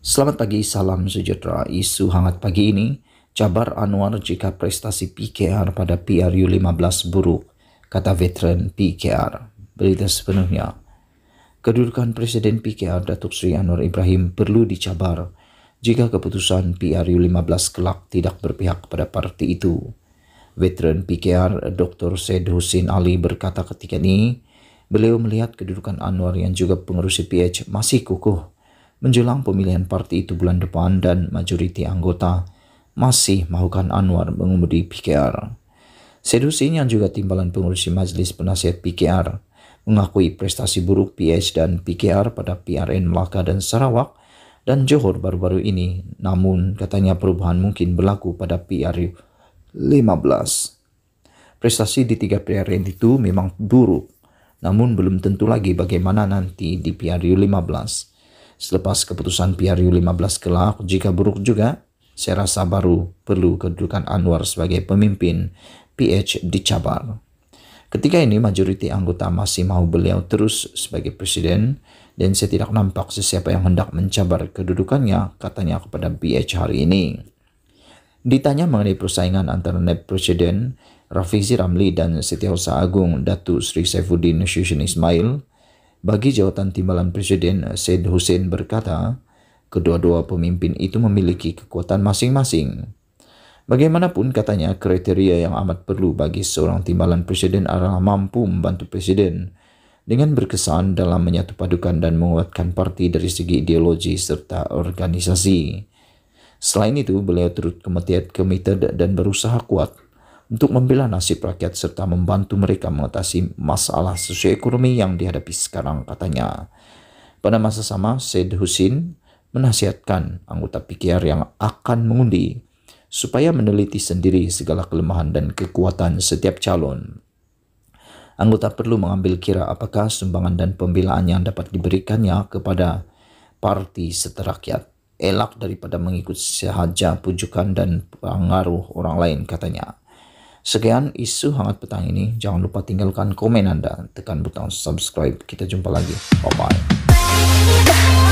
Selamat pagi, salam sejahtera. Isu hangat pagi ini, cabar Anwar jika prestasi PKR pada PRU 15 buruk, kata veteran PKR. Berita sepenuhnya. Kedudukan Presiden PKR Datuk Sri Anwar Ibrahim perlu dicabar jika keputusan PRU 15 kelak tidak berpihak pada parti itu. Veteran PKR Dr. Said Husin Ali berkata ketika ini, beliau melihat kedudukan Anwar yang juga pengurusi PH masih kukuh menjelang pemilihan parti itu bulan depan dan majoriti anggota masih melakukan Anwar mengemudi PKR. Sedusin yang juga timbalan pengurusi Majelis Penasihat PKR mengakui prestasi buruk PS dan PKR pada PRN Melaka dan Sarawak dan Johor baru-baru ini. Namun katanya perubahan mungkin berlaku pada PRU 15. Prestasi di tiga PRN itu memang buruk, namun belum tentu lagi bagaimana nanti di PRU 15. Selepas keputusan PRU 15 kelak, jika buruk juga, saya rasa baru perlu kedudukan Anwar sebagai pemimpin PH di Cabar. Ketika ini majoriti anggota masih mau beliau terus sebagai presiden dan saya tidak nampak sesiapa yang hendak mencabar kedudukannya katanya kepada BH hari ini. Ditanya mengenai persaingan antara naib e presiden Rafizi Ramli dan Setiausaha Agung Datu Sri Saifuddin Nusyisin Ismail, bagi jawatan timbalan Presiden eh, Said Hussein berkata, kedua-dua pemimpin itu memiliki kekuatan masing-masing. Bagaimanapun katanya kriteria yang amat perlu bagi seorang timbalan presiden adalah mampu membantu presiden dengan berkesan dalam menyatupadukan dan menguatkan parti dari segi ideologi serta organisasi. Selain itu, beliau turut kemetiat, komited, dan berusaha kuat untuk membela nasib rakyat serta membantu mereka mengatasi masalah sosioekonomi yang dihadapi sekarang katanya. Pada masa sama, Syed Husin menasihatkan anggota PKR yang akan mengundi supaya meneliti sendiri segala kelemahan dan kekuatan setiap calon. Anggota perlu mengambil kira apakah sumbangan dan pembelaan yang dapat diberikannya kepada parti serta rakyat elak daripada mengikut sahaja pujukan dan pengaruh orang lain katanya. Sekian isu hangat petang ini. Jangan lupa tinggalkan komen Anda, tekan butang subscribe. Kita jumpa lagi. Bye bye.